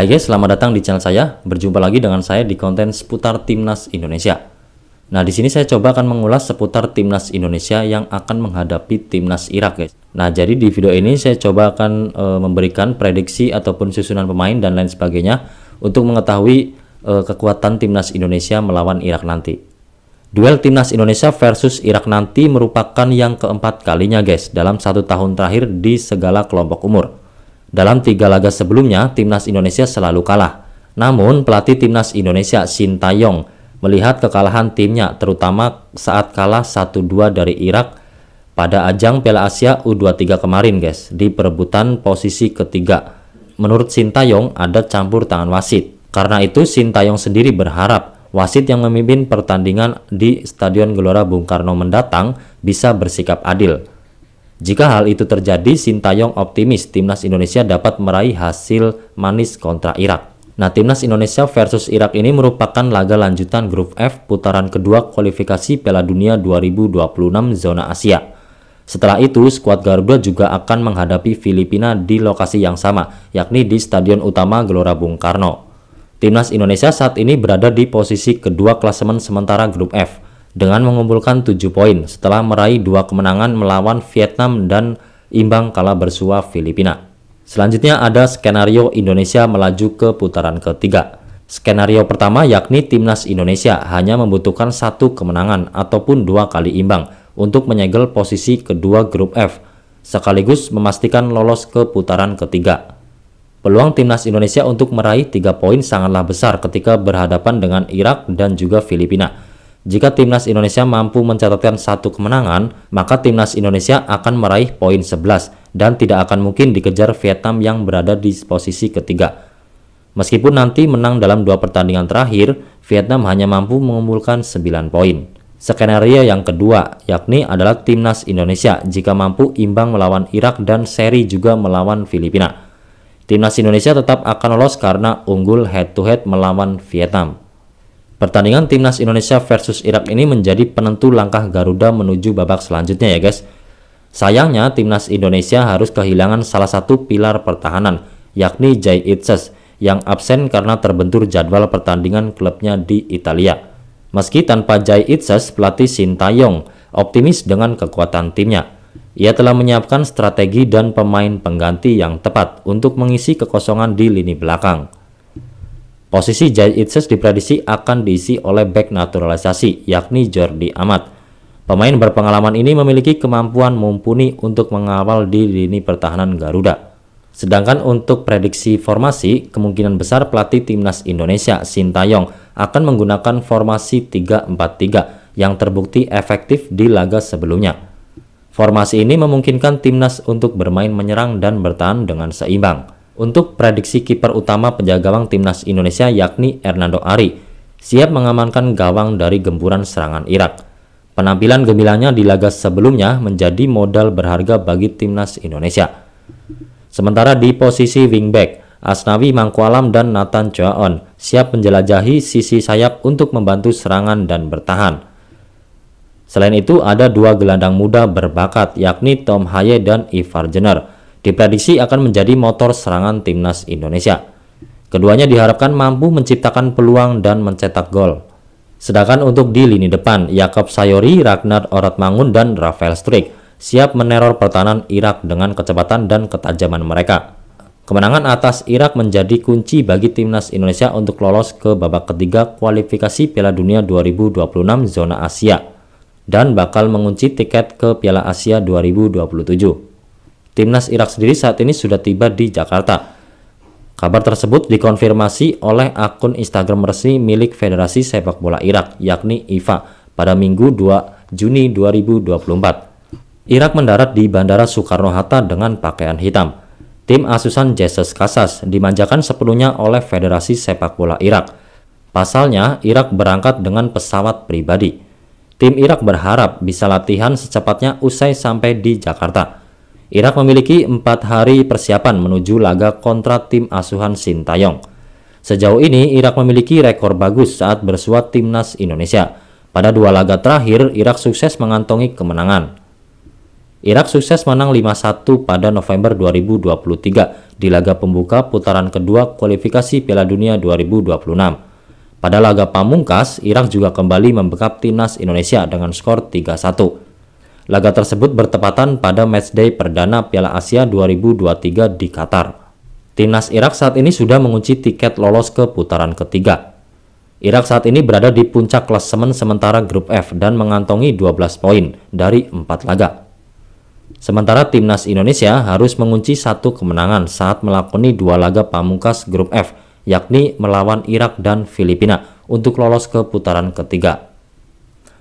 Hai guys, selamat datang di channel saya. Berjumpa lagi dengan saya di konten seputar Timnas Indonesia. Nah, di sini saya coba akan mengulas seputar Timnas Indonesia yang akan menghadapi Timnas Irak, guys. Nah, jadi di video ini saya coba akan e, memberikan prediksi ataupun susunan pemain dan lain sebagainya untuk mengetahui e, kekuatan Timnas Indonesia melawan Irak nanti. Duel Timnas Indonesia versus Irak nanti merupakan yang keempat kalinya guys dalam satu tahun terakhir di segala kelompok umur. Dalam tiga laga sebelumnya, timnas Indonesia selalu kalah. Namun, pelatih timnas Indonesia Shin Tae-yong, melihat kekalahan timnya terutama saat kalah 1-2 dari Irak pada ajang Piala Asia U23 kemarin guys, di perebutan posisi ketiga. Menurut Shin Tae-yong ada campur tangan wasit. Karena itu, Shin Tae-yong sendiri berharap wasit yang memimpin pertandingan di Stadion Gelora Bung Karno mendatang bisa bersikap adil. Jika hal itu terjadi, Sintayong optimis timnas Indonesia dapat meraih hasil manis kontra Irak. Nah, timnas Indonesia versus Irak ini merupakan laga lanjutan grup F putaran kedua kualifikasi Piala Dunia 2026 zona Asia. Setelah itu, skuad Garuda juga akan menghadapi Filipina di lokasi yang sama, yakni di Stadion Utama Gelora Bung Karno. Timnas Indonesia saat ini berada di posisi kedua klasemen sementara grup F dengan mengumpulkan 7 poin setelah meraih dua kemenangan melawan Vietnam dan imbang kalah bersua Filipina. Selanjutnya ada skenario Indonesia melaju ke putaran ketiga. Skenario pertama yakni timnas Indonesia hanya membutuhkan satu kemenangan ataupun dua kali imbang untuk menyegel posisi kedua grup F, sekaligus memastikan lolos ke putaran ketiga. Peluang timnas Indonesia untuk meraih tiga poin sangatlah besar ketika berhadapan dengan Irak dan juga Filipina, jika timnas Indonesia mampu mencatatkan satu kemenangan, maka timnas Indonesia akan meraih poin 11 dan tidak akan mungkin dikejar Vietnam yang berada di posisi ketiga. Meskipun nanti menang dalam dua pertandingan terakhir, Vietnam hanya mampu mengumpulkan 9 poin. Skenario yang kedua, yakni adalah timnas Indonesia jika mampu imbang melawan Irak dan seri juga melawan Filipina. Timnas Indonesia tetap akan lolos karena unggul head-to-head -head melawan Vietnam. Pertandingan timnas Indonesia versus Irak ini menjadi penentu langkah Garuda menuju babak selanjutnya ya guys. Sayangnya timnas Indonesia harus kehilangan salah satu pilar pertahanan yakni Jai Itzes yang absen karena terbentur jadwal pertandingan klubnya di Italia. Meski tanpa Jai Itzes, pelatih Sintayong optimis dengan kekuatan timnya. Ia telah menyiapkan strategi dan pemain pengganti yang tepat untuk mengisi kekosongan di lini belakang. Posisi Jai Itzes diprediksi akan diisi oleh back naturalisasi, yakni Jordi Amat. Pemain berpengalaman ini memiliki kemampuan mumpuni untuk mengawal di lini pertahanan Garuda. Sedangkan untuk prediksi formasi, kemungkinan besar pelatih timnas Indonesia, Sintayong, akan menggunakan formasi 3-4-3 yang terbukti efektif di laga sebelumnya. Formasi ini memungkinkan timnas untuk bermain menyerang dan bertahan dengan seimbang untuk prediksi kiper utama penjaga gawang timnas Indonesia yakni Hernando Ari, siap mengamankan gawang dari gempuran serangan Irak. Penampilan gemilangnya di laga sebelumnya menjadi modal berharga bagi timnas Indonesia. Sementara di posisi wingback, Asnawi Mangkualam dan Nathan Chuaon siap menjelajahi sisi sayap untuk membantu serangan dan bertahan. Selain itu, ada dua gelandang muda berbakat yakni Tom Haye dan Ivar Jenner diprediksi akan menjadi motor serangan timnas Indonesia. Keduanya diharapkan mampu menciptakan peluang dan mencetak gol. Sedangkan untuk di lini depan, Yakob Sayori, Ragnar Oratmangun, dan Rafael Strik siap meneror pertahanan Irak dengan kecepatan dan ketajaman mereka. Kemenangan atas Irak menjadi kunci bagi timnas Indonesia untuk lolos ke babak ketiga kualifikasi Piala Dunia 2026 zona Asia dan bakal mengunci tiket ke Piala Asia 2027. Timnas Irak sendiri saat ini sudah tiba di Jakarta. Kabar tersebut dikonfirmasi oleh akun Instagram resmi milik Federasi Sepak Bola Irak, yakni IFA, pada Minggu 2 Juni 2024. Irak mendarat di Bandara Soekarno-Hatta dengan pakaian hitam. Tim asusan Jesus Casas dimanjakan sepenuhnya oleh Federasi Sepak Bola Irak. Pasalnya, Irak berangkat dengan pesawat pribadi. Tim Irak berharap bisa latihan secepatnya usai sampai di Jakarta. Irak memiliki empat hari persiapan menuju laga kontra tim asuhan Sintayong. Sejauh ini, Irak memiliki rekor bagus saat bersua timnas Indonesia. Pada dua laga terakhir, Irak sukses mengantongi kemenangan. Irak sukses menang 5-1 pada November 2023 di laga pembuka putaran kedua kualifikasi Piala Dunia 2026. Pada laga pamungkas, Irak juga kembali membekap timnas Indonesia dengan skor 3-1. Laga tersebut bertepatan pada matchday perdana Piala Asia 2023 di Qatar. Timnas Irak saat ini sudah mengunci tiket lolos ke putaran ketiga. Irak saat ini berada di puncak klasemen sementara grup F dan mengantongi 12 poin dari 4 laga. Sementara timnas Indonesia harus mengunci satu kemenangan saat melakoni dua laga pamungkas grup F, yakni melawan Irak dan Filipina untuk lolos ke putaran ketiga.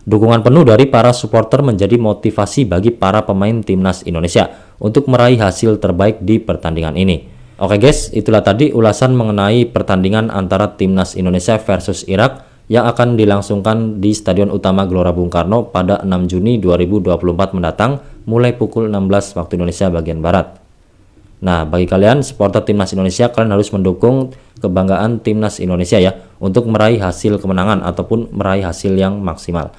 Dukungan penuh dari para supporter menjadi motivasi bagi para pemain timnas Indonesia untuk meraih hasil terbaik di pertandingan ini. Oke guys, itulah tadi ulasan mengenai pertandingan antara timnas Indonesia versus Irak yang akan dilangsungkan di Stadion Utama Gelora Bung Karno pada 6 Juni 2024 mendatang mulai pukul 16 waktu Indonesia bagian Barat. Nah, bagi kalian supporter timnas Indonesia, kalian harus mendukung kebanggaan timnas Indonesia ya untuk meraih hasil kemenangan ataupun meraih hasil yang maksimal.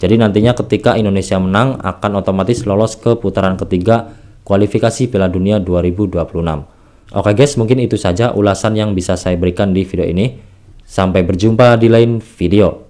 Jadi nantinya ketika Indonesia menang akan otomatis lolos ke putaran ketiga kualifikasi Piala Dunia 2026. Oke guys, mungkin itu saja ulasan yang bisa saya berikan di video ini. Sampai berjumpa di lain video.